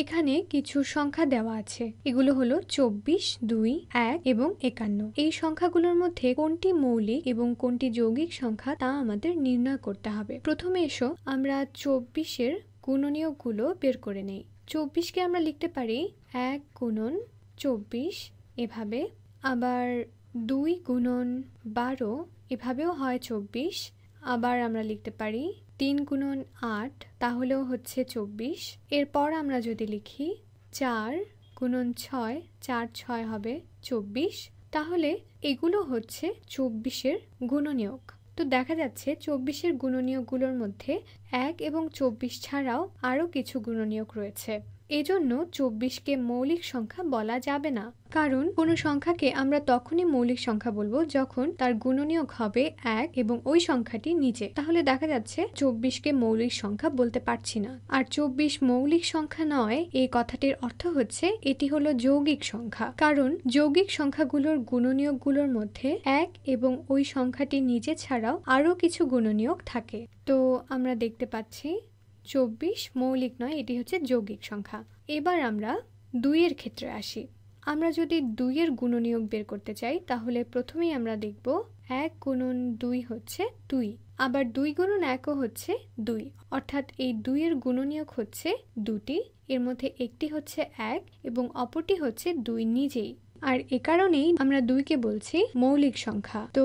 এখানে কিছু সংখ্যা দেওয়া আছে এগুলো হলো চব্বিশ দুই এক এবং একান্ন এই সংখ্যাগুলোর মধ্যে কোনটি মৌলিক এবং কোনটি যৌগিক সংখ্যা তা আমাদের নির্ণয় করতে হবে প্রথমে এসো আমরা চব্বিশের গুণনীয়গুলো বের করে নেই চব্বিশকে আমরা লিখতে পারি এক গুণন চব্বিশ এভাবে আবার দুই গুণন বারো এভাবেও হয় চব্বিশ আবার আমরা লিখতে পারি তিন গুণন আট তাহলেও হচ্ছে চব্বিশ এরপর আমরা যদি লিখি চার গুণন ছয় চার ছয় হবে চব্বিশ তাহলে এগুলো হচ্ছে চব্বিশের গুণনীয়ক তো দেখা যাচ্ছে চব্বিশের গুণনীয়কগুলোর মধ্যে এক এবং চব্বিশ ছাড়াও আরও কিছু গুণনীয়ক রয়েছে এজন্য চব্বিশকে মৌলিক সংখ্যা বলা যাবে না কারণ কোনো সংখ্যাকে আমরা তখনই মৌলিক সংখ্যা বলবো যখন তার গুণনীয়ক হবে এক এবং ওই সংখ্যাটি নিচে তাহলে দেখা যাচ্ছে চব্বিশকে মৌলিক সংখ্যা বলতে পারছি না আর চব্বিশ মৌলিক সংখ্যা নয় এই কথাটির অর্থ হচ্ছে এটি হলো যৌগিক সংখ্যা কারণ যৌগিক সংখ্যাগুলোর গুলোর মধ্যে এক এবং ওই সংখ্যাটি নিচে ছাড়াও আরও কিছু গুণনীয়ক থাকে তো আমরা দেখতে পাচ্ছি চব্বিশ মৌলিক নয় এটি হচ্ছে যৌগিক সংখ্যা এবার আমরা দুইয়ের ক্ষেত্রে আসি আমরা যদি দুইয়ের গুণনীয়োগ বের করতে চাই তাহলে প্রথমেই আমরা দেখব এক গুণন দুই হচ্ছে দুই আবার দুই গুণন একও হচ্ছে দুই অর্থাৎ এই দুইয়ের গুণনিয়োগ হচ্ছে দুটি এর মধ্যে একটি হচ্ছে এক এবং অপরটি হচ্ছে দুই নিজেই আর এ কারণেই আমরা দুইকে বলছি মৌলিক সংখ্যা তো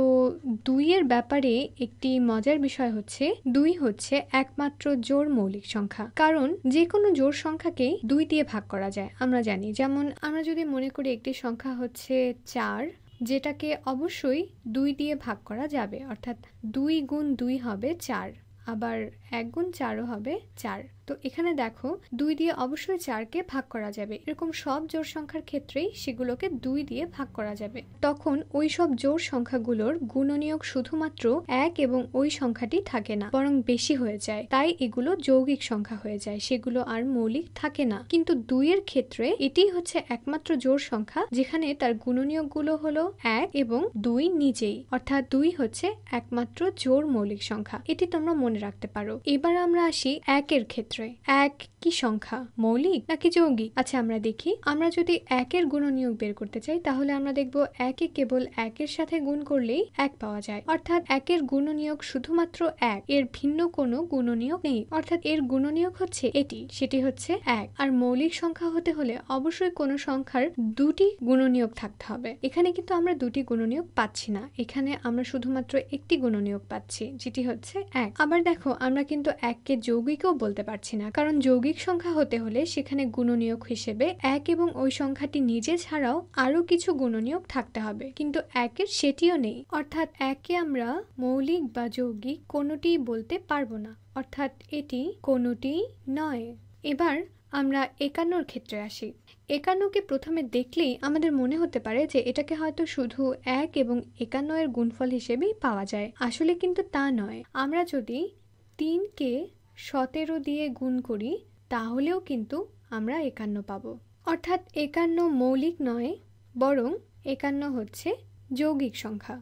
দুইয়ের ব্যাপারে একটি মজার বিষয় হচ্ছে দুই হচ্ছে একমাত্র জোর মৌলিক সংখ্যা কারণ যে কোনো জোর সংখ্যাকেই দুই দিয়ে ভাগ করা যায় আমরা জানি যেমন আমরা যদি মনে করি একটি সংখ্যা হচ্ছে চার যেটাকে অবশ্যই দুই দিয়ে ভাগ করা যাবে অর্থাৎ দুই গুণ দুই হবে চার আবার এক গুণ চারও হবে চার তো এখানে দেখো দুই দিয়ে অবশ্যই চারকে ভাগ করা যাবে এরকম সব জোর সংখ্যার ক্ষেত্রেই সেগুলোকে দুই দিয়ে ভাগ করা যাবে তখন ওই সব জোর সংখ্যাগুলোর গুণনীয়ক শুধুমাত্র এক এবং ওই সংখ্যাটি থাকে না বরং বেশি হয়ে যায় তাই এগুলো যৌগিক সংখ্যা হয়ে যায় সেগুলো আর মৌলিক থাকে না কিন্তু দুইয়ের ক্ষেত্রে এটি হচ্ছে একমাত্র জোর সংখ্যা যেখানে তার গুণনীয়কগুলো হলো এক এবং দুই নিজেই অর্থাৎ দুই হচ্ছে একমাত্র জোর মৌলিক সংখ্যা এটি তোমরা মনে রাখতে পারো এবার আমরা আসি একের ক্ষেত্রে ক্ষেত্রে এক কি সংখ্যা মৌলিক নাকি যৌগিক আচ্ছা আমরা দেখি আমরা যদি একের নিয়োগ বের করতে চাই তাহলে আমরা দেখব একে কেবল একের সাথে গুণ করলেই এক পাওয়া যায় অর্থাৎ একের নিয়োগ শুধুমাত্র এক এর ভিন্ন কোনো গুণনীয়োগ নেই অর্থাৎ এর নিয়োগ হচ্ছে এটি সেটি হচ্ছে এক আর মৌলিক সংখ্যা হতে হলে অবশ্যই কোনো সংখ্যার দুটি নিয়োগ থাকতে হবে এখানে কিন্তু আমরা দুটি নিয়োগ পাচ্ছি না এখানে আমরা শুধুমাত্র একটি নিয়োগ পাচ্ছি যেটি হচ্ছে এক আবার দেখো আমরা কিন্তু এককে যৌগিকও বলতে পারছি পারছি না কারণ যৌগিক সংখ্যা হতে হলে সেখানে গুণনীয়ক হিসেবে এক এবং ওই সংখ্যাটি নিজে ছাড়াও আরও কিছু গুণনীয়ক থাকতে হবে কিন্তু একের সেটিও নেই অর্থাৎ একে আমরা মৌলিক বা যৌগিক কোনোটিই বলতে পারবো না অর্থাৎ এটি কোনোটি নয় এবার আমরা একান্নর ক্ষেত্রে আসি একান্নকে প্রথমে দেখলেই আমাদের মনে হতে পারে যে এটাকে হয়তো শুধু এক এবং একান্ন এর গুণফল হিসেবেই পাওয়া যায় আসলে কিন্তু তা নয় আমরা যদি তিনকে সতেরো দিয়ে গুণ করি তাহলেও কিন্তু আমরা একান্ন পাব অর্থাৎ একান্ন মৌলিক নয় বরং একান্ন হচ্ছে যৌগিক সংখ্যা